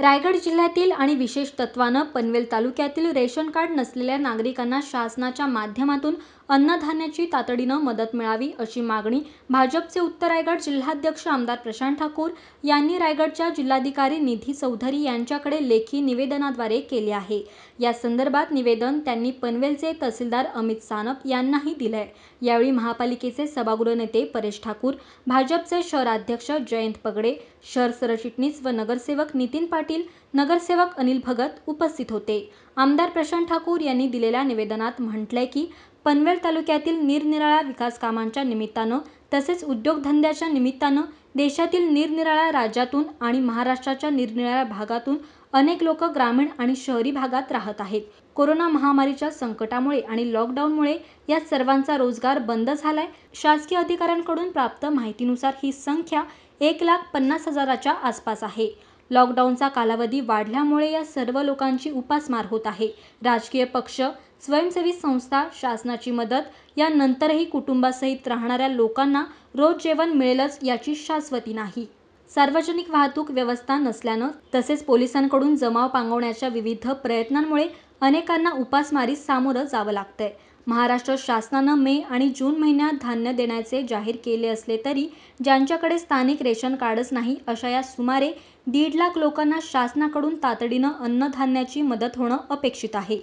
रायगड जिल्ह्यातील आणि विशेष तत्वानं पनवेल तालुक्यातील रेशन कार्ड नसलेल्या नागरिकांना शासनाच्या माध्यमातून अन्नधान्याची तातडीनं मदत मिळावी अशी मागणी भाजपचे उत्तर रायगड जिल्हाध्यक्ष आमदार प्रशांत ठाकूर यांनी रायगडच्या जिल्हाधिकारी निधी चौधरी यांच्याकडे लेखी निवेदनाद्वारे केले आहे या संदर्भात निवेदन त्यांनी पनवेलचे तहसीलदार अमित सानप यांनाही दिलंय यावेळी महापालिकेचे सभागृह नेते परेश ठाकूर भाजपचे शहराध्यक्ष जयंत पगडे शहर सरचिटणीस व नगरसेवक नितीन पाटील नगरसेवक अनिल भगत उपस्थित होते आमदार प्रशांत ठाकूर यांनी दिलेल्या निवेदनात म्हटलंय की पनवेल तालुक्यातील निरनिराळ्या विकासकामांच्या निमित्तानं तसेच उद्योगधंद्याच्या निमित्तानं देशातील निरनिराळ्या राज्यातून आणि महाराष्ट्राच्या निरनिराळ्या भागातून अनेक लोक ग्रामीण आणि शहरी भागात राहत आहेत कोरोना महामारीच्या संकटामुळे आणि लॉकडाऊनमुळे या सर्वांचा रोजगार बंद झालाय शासकीय अधिकाऱ्यांकडून प्राप्त माहितीनुसार ही संख्या एक लाख पन्नास हजाराच्या आसपास आहे लॉकडाऊनचा कालावधी वाढल्यामुळे या सर्व लोकांची उपासमार होत आहे राजकीय पक्ष स्वयंसेवी संस्था शासनाची मदत यानंतरही कुटुंबासहित राहणाऱ्या लोकांना रोज जेवण मिळेलच याची शाश्वती नाही सार्वजनिक वाहतूक व्यवस्था नसल्यानं तसेच पोलिसांकडून जमाव पांगवण्याच्या विविध प्रयत्नांमुळे अनेकांना उपासमारीस सामोरं जावं लागतंय महाराष्ट्र शासनानं मे आणि जून महिन्यात धान्य देण्याचे जाहीर केले असले तरी ज्यांच्याकडे स्थानिक रेशन कार्डच नाही अशा या सुमारे दीड लाख लोकांना शासनाकडून तातडीनं अन्नधान्याची मदत होणं अपेक्षित आहे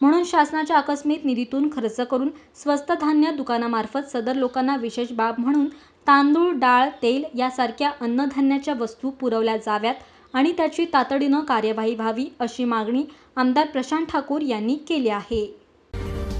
म्हणून शासनाच्या आकस्मित निधीतून खर्च करून स्वस्त धान्य दुकानामार्फत सदर लोकांना विशेष बाब म्हणून तांदूळ डाळ तेल यासारख्या अन्नधान्याच्या वस्तू पुरवल्या जाव्यात आणि त्याची तातडीनं कार्यवाही व्हावी अशी मागणी आमदार प्रशांत ठाकूर यांनी केली आहे